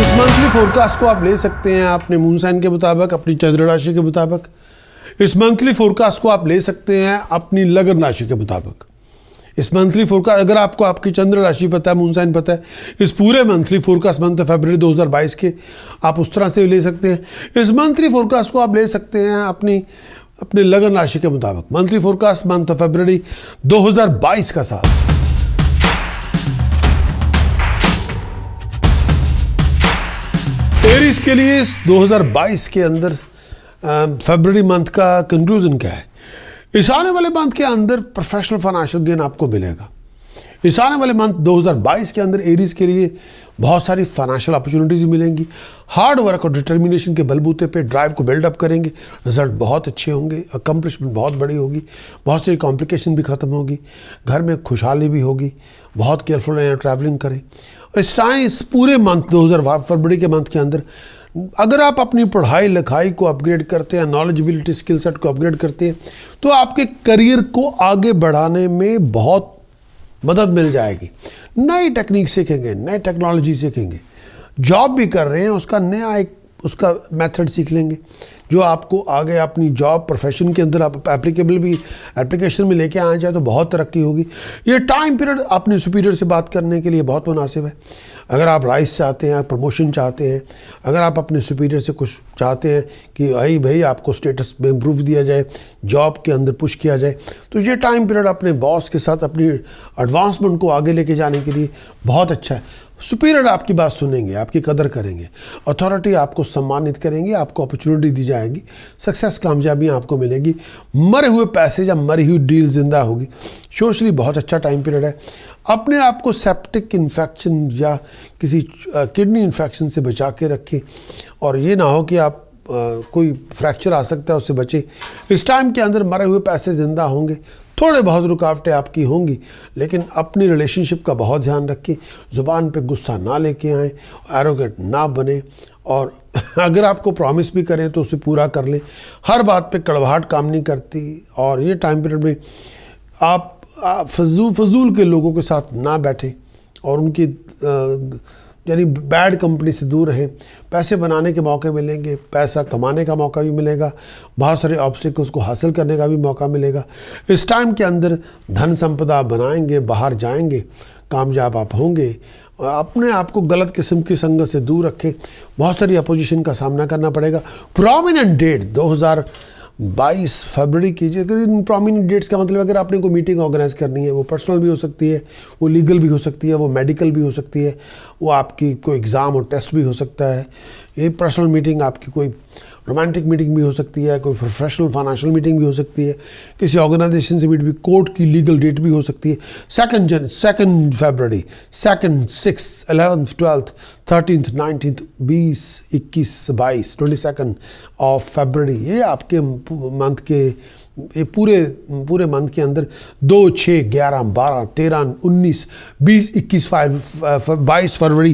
इस monthly forecast को आप ले सकते हैं अपने मून साइन के मुताबिक अपनी चंद्र राशि के मुताबिक इस मंथली फोरकास्ट को आप ले सकते हैं अपनी लगन राशि के मुताबिक इस मंथली फोरकास्ट अगर आपको आपकी चंद्र राशि पता है मून साइन पता है इस पूरे मंथली फोरकास्ट मंथ फरवरी 2022 के आप उस तरह से ले सकते हैं इस मंथली फोरकास्ट को आप ले सकते हैं अपनी अपने लगन राशि के मुताबिक मंथली फोरकास्ट मंथ फरवरी 2022 का साथ पुलिस के लिए 2022 के अंदर फेबररी मंथ का कंक्लूजन क्या है इस आने वाले मंथ के अंदर प्रोफेशनल फाइनेंशियल गेन आपको मिलेगा इस आने वाले मंथ 2022 के अंदर एरीज के लिए बहुत सारी फाइनेंशियल अपॉर्चुनिटीज़ मिलेंगी हार्ड वर्क और डिटर्मिनेशन के बलबूते पे ड्राइव को बिल्डअप करेंगे रिजल्ट बहुत अच्छे होंगे अकम्पलिशमेंट बहुत बड़ी होगी बहुत सारी कॉम्प्लिकेशन भी ख़त्म होगी घर में खुशहाली भी होगी बहुत केयरफुल रहें ट्रैवलिंग करें और इस टाइम इस पूरे मंथ दो फरवरी के मंथ के अंदर अगर आप अपनी पढ़ाई लिखाई को अपग्रेड करते हैं नॉलेजबिलिटी स्किल सेट को अपग्रेड करते हैं तो आपके करियर को आगे बढ़ाने में बहुत मदद मिल जाएगी नई टेक्निक सीखेंगे नई टेक्नोलॉजी सीखेंगे जॉब भी कर रहे हैं उसका नया एक उसका मेथड सीख लेंगे जो आपको आगे अपनी जॉब प्रोफेशन के अंदर आप एप्लीकेबल भी एप्लीकेशन में लेके आए जाए तो बहुत तरक्की होगी ये टाइम पीरियड अपने सुपीरियर से बात करने के लिए बहुत मुनासिब है अगर आप राइस चाहते हैं प्रमोशन चाहते हैं अगर आप अपने सुपीरियर से कुछ चाहते हैं कि भाई भाई आपको स्टेटस में इम्प्रूव दिया जाए जॉब के अंदर पुश किया जाए तो ये टाइम पीरियड अपने बॉस के साथ अपनी एडवांसमेंट को आगे लेके जाने के लिए बहुत अच्छा है सुपीरियर आपकी बात सुनेंगे आपकी कदर करेंगे अथॉरिटी आपको सम्मानित करेंगी आपको अपॉर्चुनिटी दी जाएगी सक्सेस कामयाबियाँ आपको मिलेंगी मरे हुए पैसे या मरी हुई डील जिंदा होगी सोशली बहुत अच्छा टाइम पीरियड है अपने आप को सेप्टिक इन्फेक्शन या किसी किडनी इन्फेक्शन से बचा के रखें और ये ना हो कि आप आ, कोई फ्रैक्चर आ सकता है उससे बचें इस टाइम के अंदर मरे हुए पैसे ज़िंदा होंगे थोड़े बहुत रुकावटें आपकी होंगी लेकिन अपनी रिलेशनशिप का बहुत ध्यान रखें ज़ुबान पे गुस्सा ना लेके आएँ एरोगेट ना बने और अगर आपको प्रॉमिस भी करें तो उसे पूरा कर लें हर बात पे कड़वाहट काम नहीं करती और ये टाइम पीरियड में आप, आप फजू फजूल के लोगों के साथ ना बैठें और उनकी आ, यानी बैड कंपनी से दूर रहें पैसे बनाने के मौके मिलेंगे पैसा कमाने का मौका भी मिलेगा बहुत सारे ऑब्स्टिक उसको हासिल करने का भी मौका मिलेगा इस टाइम के अंदर धन संपदा बनाएंगे बाहर जाएंगे कामयाब आप होंगे अपने आप को गलत किस्म की संगत से दूर रखें बहुत सारी अपोजिशन का सामना करना पड़ेगा प्रोमिनेंट डेट दो 22 फरवरी कीजिए अगर इन प्रोमिनेंट डेट्स का मतलब अगर आपने कोई मीटिंग ऑर्गेनाइज करनी है वो पर्सनल भी हो सकती है वो लीगल भी हो सकती है वो मेडिकल भी हो सकती है वो आपकी कोई एग्ज़ाम और टेस्ट भी हो सकता है ये पर्सनल मीटिंग आपकी कोई रोमांटिक मीटिंग भी हो सकती है कोई प्रोफेशनल फाइनेंशियल मीटिंग भी हो सकती है किसी ऑर्गेनाइजेशन से भी कोर्ट की लीगल डेट भी हो सकती है second Jan second February second six eleventh twelfth thirteenth nineteen बीस इक्कीस बाईस ट्वेंटी सेकेंड ऑफ फेबररी ये आपके मंथ के पूरे पूरे मंथ के अंदर दो छः ग्यारह बारह तेरह उन्नीस बीस इक्कीस बाईस फरवरी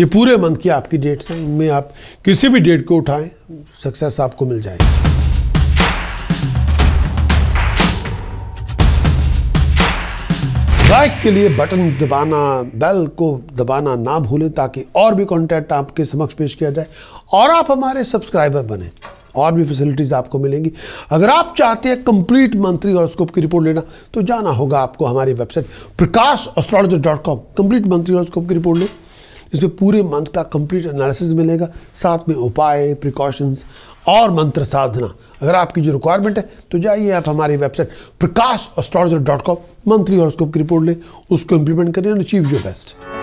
ये पूरे मंथ की आपकी डेट्स हैं इनमें आप किसी भी डेट को उठाएं सक्सेस आपको मिल जाएगी लाइक के लिए बटन दबाना बेल को दबाना ना भूलें ताकि और भी कंटेंट आपके समक्ष पेश किया जाए और आप हमारे सब्सक्राइबर बने और भी फैसिलिटीज़ आपको मिलेंगी अगर आप चाहते हैं कंप्लीट मंथली हॉरोस्कोप की रिपोर्ट लेना तो जाना होगा आपको हमारी website Prakash astrologer dot com complete monthly horoscope की रिपोर्ट लें इसमें पूरे मंथ का कंप्लीट एनालिसिस मिलेगा साथ में उपाय प्रिकॉशंस और मंत्र साधना अगर आपकी जो रिक्वायरमेंट है तो जाइए आप हमारी website Prakash astrologer dot com monthly horoscope की रिपोर्ट लें उसको इम्प्लीमेंट करें और अचीव योर बेस्ट